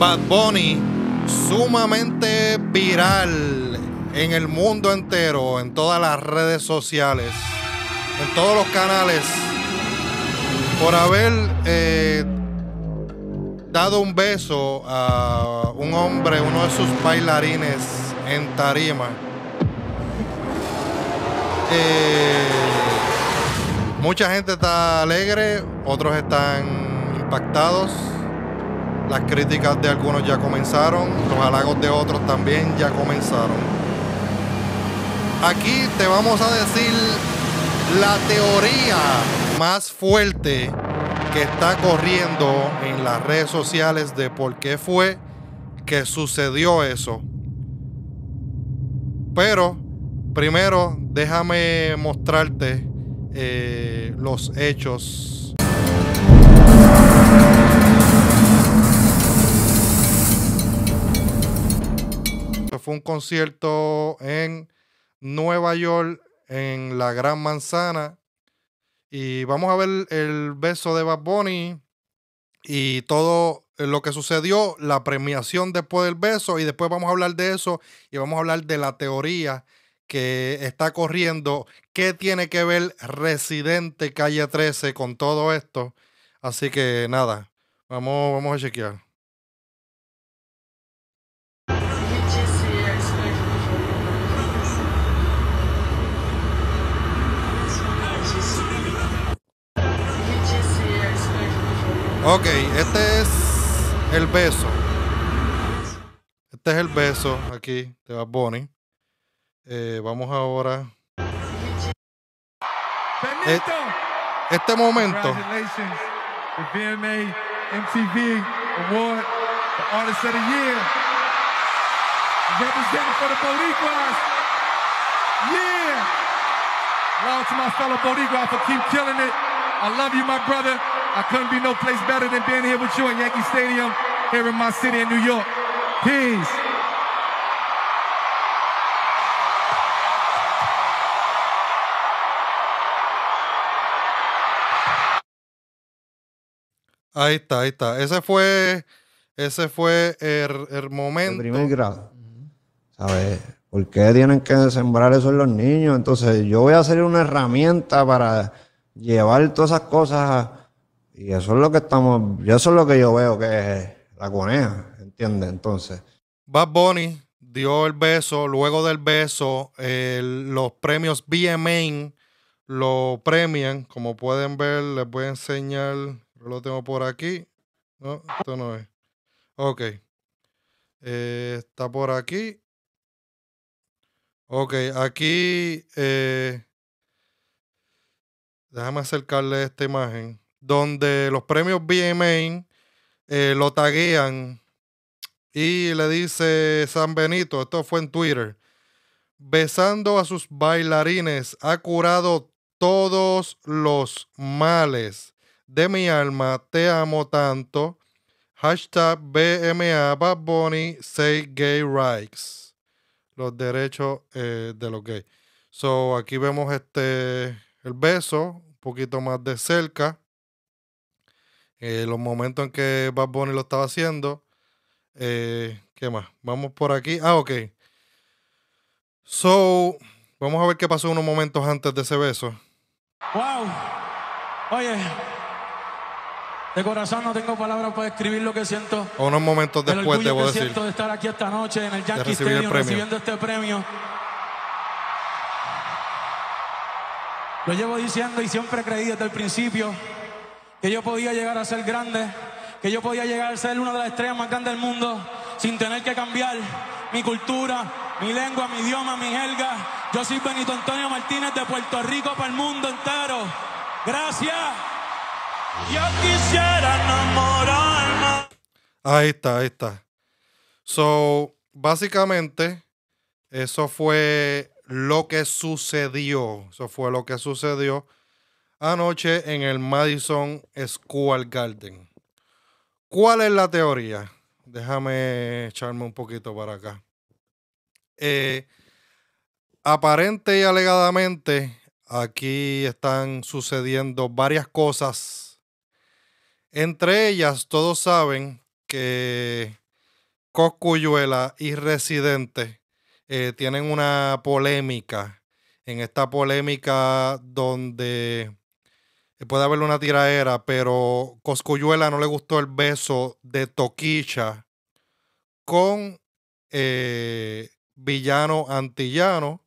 Bad Bunny sumamente viral en el mundo entero, en todas las redes sociales, en todos los canales, por haber eh, dado un beso a un hombre, uno de sus bailarines en tarima. Eh, mucha gente está alegre, otros están impactados. Las críticas de algunos ya comenzaron, los halagos de otros también ya comenzaron. Aquí te vamos a decir la teoría más fuerte que está corriendo en las redes sociales de por qué fue que sucedió eso. Pero primero déjame mostrarte eh, los hechos un concierto en Nueva York, en la Gran Manzana. Y vamos a ver el beso de Bad Bunny y todo lo que sucedió, la premiación después del beso. Y después vamos a hablar de eso y vamos a hablar de la teoría que está corriendo. ¿Qué tiene que ver Residente Calle 13 con todo esto? Así que nada, vamos, vamos a chequear. Ok, este es el beso. Este es el beso aquí de Bad Bunny. Eh, vamos ahora. Benito. Eh, este momento. The BMA MTV Award, for Artist of the Year. Representing for the Boricuas. Yeah. Loud to my fellow Boricua for keep killing it. I love you, my brother. I couldn't be no place better than being here with you in Yankee Stadium here in my city in New York. Peace. Ahí está, ahí está. Ese fue, ese fue el, momento. El primer grado. ¿Sabes? ¿Por qué tienen que sembrar eso en los niños? Entonces, yo voy a hacer una herramienta para llevar todas esas cosas a, y eso es lo que estamos, eso es lo que yo veo que es la coneja, ¿entiendes? Entonces. Bad Bunny dio el beso, luego del beso, los premios BMA lo premian, como pueden ver, les voy a enseñar, lo tengo por aquí, no, esto no es. Ok. Eh, está por aquí. Ok, aquí. Eh, déjame acercarle esta imagen donde los premios BMA eh, lo taguean y le dice San Benito, esto fue en Twitter, besando a sus bailarines, ha curado todos los males de mi alma, te amo tanto. Hashtag BMA Bad Bunny Say Gay Rights. Los derechos eh, de los gays. So aquí vemos este el beso, un poquito más de cerca. Eh, los momentos en que Bad Bunny lo estaba haciendo. Eh, ¿Qué más? Vamos por aquí. Ah, ok. So, vamos a ver qué pasó unos momentos antes de ese beso. ¡Wow! Oye, de corazón no tengo palabras para describir lo que siento. O unos momentos después, debo decir. de estar aquí esta noche en el Yankee Stadium recibiendo este premio. Lo llevo diciendo y siempre creí desde el principio que yo podía llegar a ser grande, que yo podía llegar a ser una de las estrellas más grandes del mundo sin tener que cambiar mi cultura, mi lengua, mi idioma, mi helga. Yo soy Benito Antonio Martínez de Puerto Rico para el mundo entero. Gracias. Yo quisiera enamorarme. Ahí está, ahí está. So, básicamente, eso fue lo que sucedió. Eso fue lo que sucedió anoche en el Madison Square Garden. ¿Cuál es la teoría? Déjame echarme un poquito para acá. Eh, aparente y alegadamente, aquí están sucediendo varias cosas. Entre ellas, todos saben que Coscuyuela y Residente eh, tienen una polémica. En esta polémica donde eh, puede haber una tiraera, pero Coscuyuela no le gustó el beso de Toquicha con eh, Villano Antillano,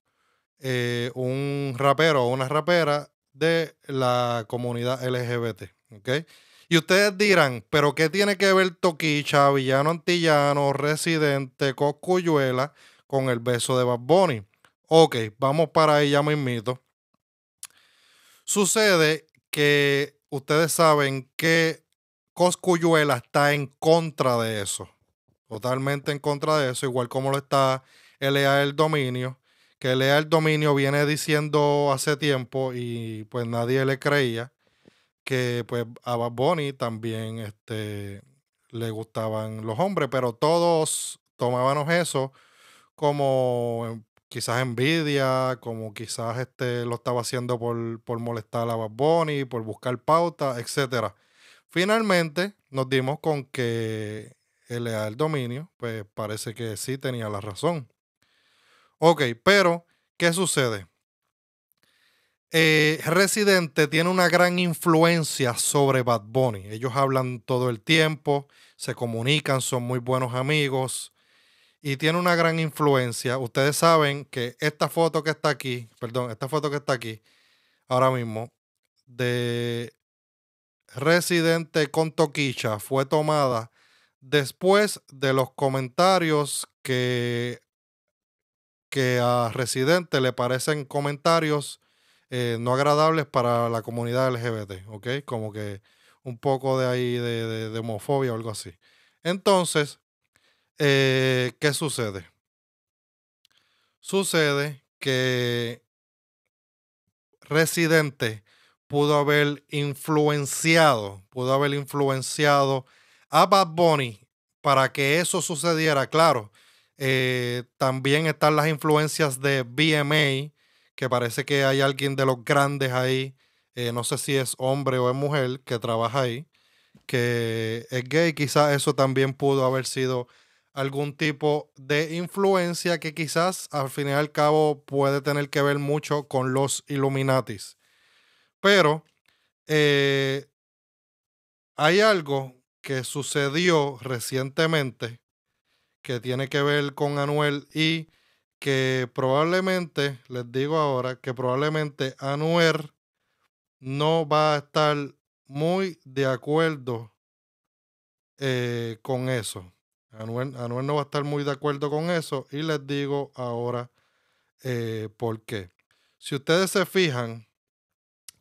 eh, un rapero o una rapera de la comunidad LGBT. Y ustedes dirán, ¿pero qué tiene que ver Toquicha, Villano Antillano, Residente, Coscuyuela con el beso de Bad Bunny? Ok, vamos para ella mismito. Sucede que ustedes saben que Coscuyuela está en contra de eso. Totalmente en contra de eso, igual como lo está lea el dominio. Que lea el dominio viene diciendo hace tiempo y pues nadie le creía que pues a Bad Bunny también este, le gustaban los hombres, pero todos tomábamos eso como quizás envidia, como quizás este lo estaba haciendo por, molestar a Bad Bunny, por buscar pauta, etc. Finalmente nos dimos con que el dominio, pues parece que sí tenía la razón. Ok, pero ¿qué sucede? Eh, Residente tiene una gran influencia sobre Bad Bunny. Ellos hablan todo el tiempo, se comunican, son muy buenos amigos y tiene una gran influencia. Ustedes saben que esta foto que está aquí, perdón, esta foto que está aquí ahora mismo de Residente con Toquicha fue tomada después de los comentarios que, que a Residente le parecen comentarios eh, no agradables para la comunidad LGBT, ¿ok? Como que un poco de ahí de homofobia o algo así. Entonces, eh, ¿Qué sucede? Sucede que Residente pudo haber influenciado, pudo haber influenciado a Bad Bunny para que eso sucediera. Claro, eh, también están las influencias de BMA, que parece que hay alguien de los grandes ahí, eh, no sé si es hombre o es mujer, que trabaja ahí, que es gay. Quizás eso también pudo haber sido algún tipo de influencia que quizás al fin y al cabo puede tener que ver mucho con los Illuminatis. Pero eh, hay algo que sucedió recientemente que tiene que ver con Anuel y que probablemente, les digo ahora, que probablemente Anuel no va a estar muy de acuerdo eh, con eso. Anuel, no va a estar muy de acuerdo con eso y les digo ahora eh, por qué. Si ustedes se fijan,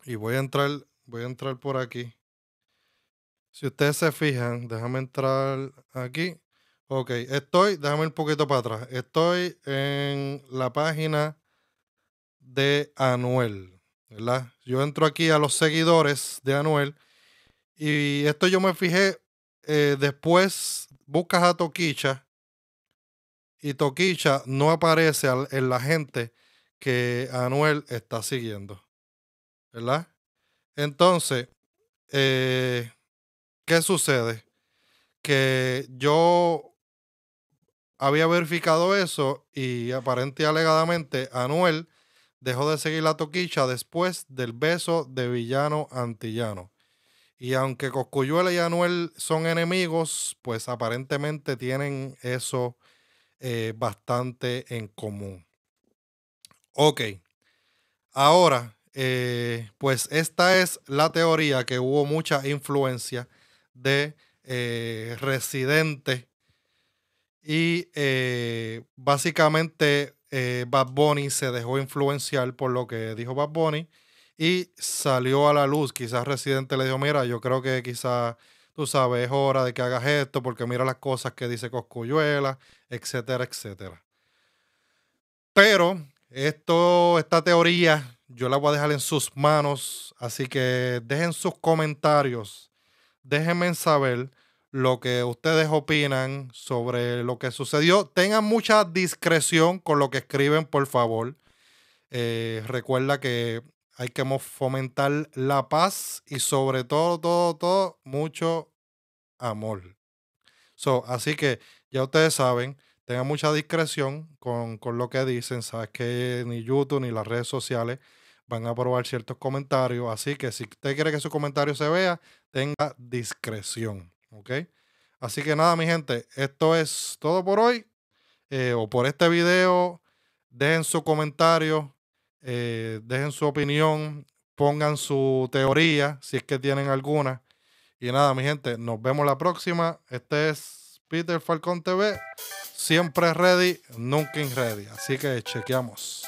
y voy a entrar, voy a entrar por aquí. Si ustedes se fijan, déjame entrar aquí. Ok, estoy, déjame un poquito para atrás. Estoy en la página de Anuel, ¿verdad? Yo entro aquí a los seguidores de Anuel y esto yo me fijé eh, después buscas a Toquicha y Toquicha no aparece en la gente que Anuel está siguiendo. ¿Verdad? Entonces, eh, ¿qué sucede? Que yo había verificado eso y aparente alegadamente Anuel dejó de seguir la toquicha después del beso de villano antillano. Y aunque Coscuyuela y Anuel son enemigos, pues aparentemente tienen eso eh, bastante en común. Ok, ahora, eh, pues esta es la teoría que hubo mucha influencia de eh, Residente y básicamente Bad Bunny se dejó influenciar por lo que dijo Bad Bunny y salió a la luz. Quizás Residente le dijo, mira, yo creo que quizás, tú sabes, es hora de que hagas esto porque mira las cosas que dice Coscuyuela, etcétera, etcétera. Pero esto, esta teoría yo la voy a dejar en sus manos, así que dejen sus comentarios, déjenme saber lo que ustedes opinan sobre lo que sucedió. Tengan mucha discreción con lo que escriben, por favor. Eh, recuerda que hay que fomentar la paz y sobre todo, todo, todo, mucho amor. así que ya ustedes saben, tengan mucha discreción con, lo que dicen. Sabes que ni YouTube ni las redes sociales van a probar ciertos comentarios. Así que si usted quiere que su comentario se vea, tenga discreción. Así que nada, mi gente, esto es todo por hoy. Eh, o por este video. Dejen su comentario eh, dejen su opinión, pongan su teoría, si es que tienen alguna. Y nada, mi gente, nos vemos la próxima. Este es Peter Falcón TV, siempre ready, nunca in ready. Así que chequeamos.